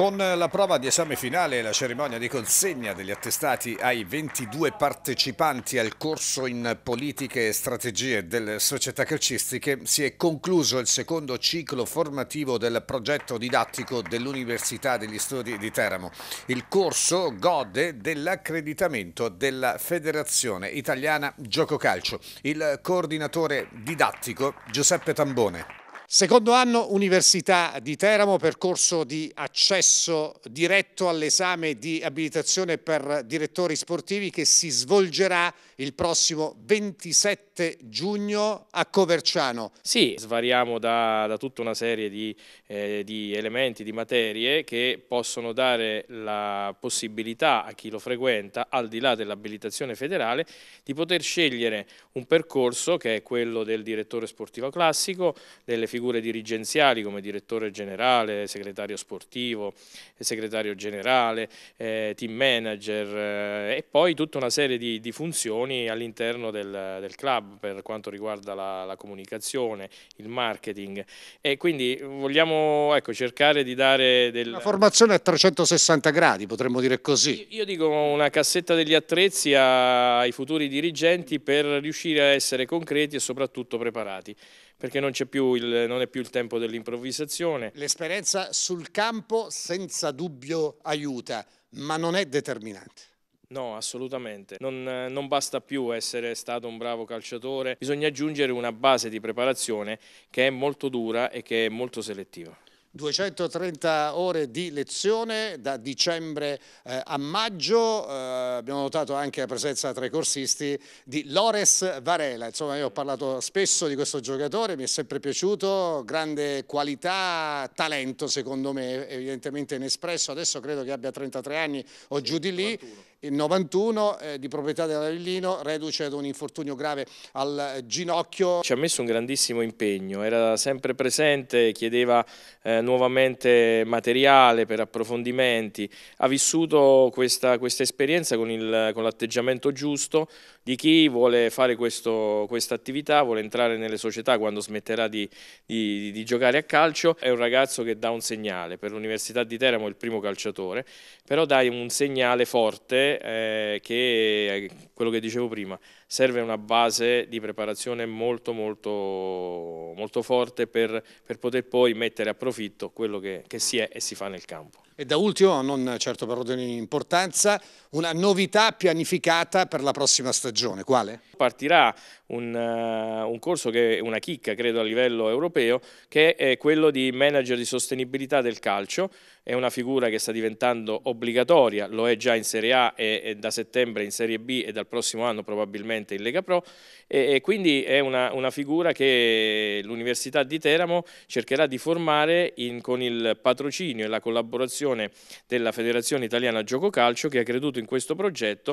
Con la prova di esame finale e la cerimonia di consegna degli attestati ai 22 partecipanti al corso in politiche e strategie delle società calcistiche si è concluso il secondo ciclo formativo del progetto didattico dell'Università degli Studi di Teramo. Il corso gode dell'accreditamento della Federazione Italiana Gioco Calcio. Il coordinatore didattico Giuseppe Tambone. Secondo anno Università di Teramo, percorso di accesso diretto all'esame di abilitazione per direttori sportivi che si svolgerà il prossimo 27 giugno a Coverciano. Sì, svariamo da, da tutta una serie di, eh, di elementi, di materie che possono dare la possibilità a chi lo frequenta, al di là dell'abilitazione federale, di poter scegliere un percorso che è quello del direttore sportivo classico, delle figure figure dirigenziali come direttore generale, segretario sportivo, segretario generale, eh, team manager eh, e poi tutta una serie di, di funzioni all'interno del, del, club per quanto riguarda la, la, comunicazione, il marketing e quindi vogliamo ecco, cercare di dare... Del... Una formazione a 360 gradi potremmo dire così. Io, io dico una cassetta degli attrezzi ai futuri dirigenti per riuscire a essere concreti e soprattutto preparati perché non, più il, non è più il tempo dell'improvvisazione. L'esperienza sul campo senza dubbio aiuta, ma non è determinante. No, assolutamente. Non, non, basta più essere stato un bravo calciatore, bisogna aggiungere una base di preparazione che è molto dura e che è molto selettiva. 230 ore di lezione da dicembre eh, a maggio, eh, abbiamo notato anche la presenza tra i corsisti di Lores Varela, insomma io ho parlato spesso di questo giocatore, mi è sempre piaciuto, grande qualità, talento secondo me, evidentemente inespresso, adesso credo che abbia 33 anni o giù di lì. 41 il 91 eh, di proprietà dell'Avellino, reduce ad un infortunio grave al ginocchio. Ci ha messo un grandissimo impegno, era sempre presente, chiedeva eh, nuovamente materiale per approfondimenti, ha vissuto questa, questa esperienza con, l'atteggiamento giusto di chi vuole fare questo, questa attività, vuole entrare nelle società quando smetterà di, di, di giocare a calcio, è un ragazzo che dà un segnale, per l'Università di Teramo è il primo calciatore, però dai un segnale forte dire eh, che eh, quello che dicevo prima, serve una base di preparazione molto molto, molto forte per, per, poter poi mettere a profitto quello che, che si è e si fa nel campo. E da ultimo, non certo per ordine di importanza, una novità pianificata per la prossima stagione. Quale? Partirà un, uh, un, corso che è una chicca, credo, a livello europeo, che è quello di manager di sostenibilità del calcio. È una figura che sta diventando obbligatoria, lo è già in Serie A e, e da settembre in Serie B e dal prossimo anno probabilmente in Lega Pro. E, e quindi è una, una figura che l'Università di Teramo cercherà di formare in, con il patrocinio e la collaborazione della Federazione Italiana Gioco Calcio che ha creduto in questo progetto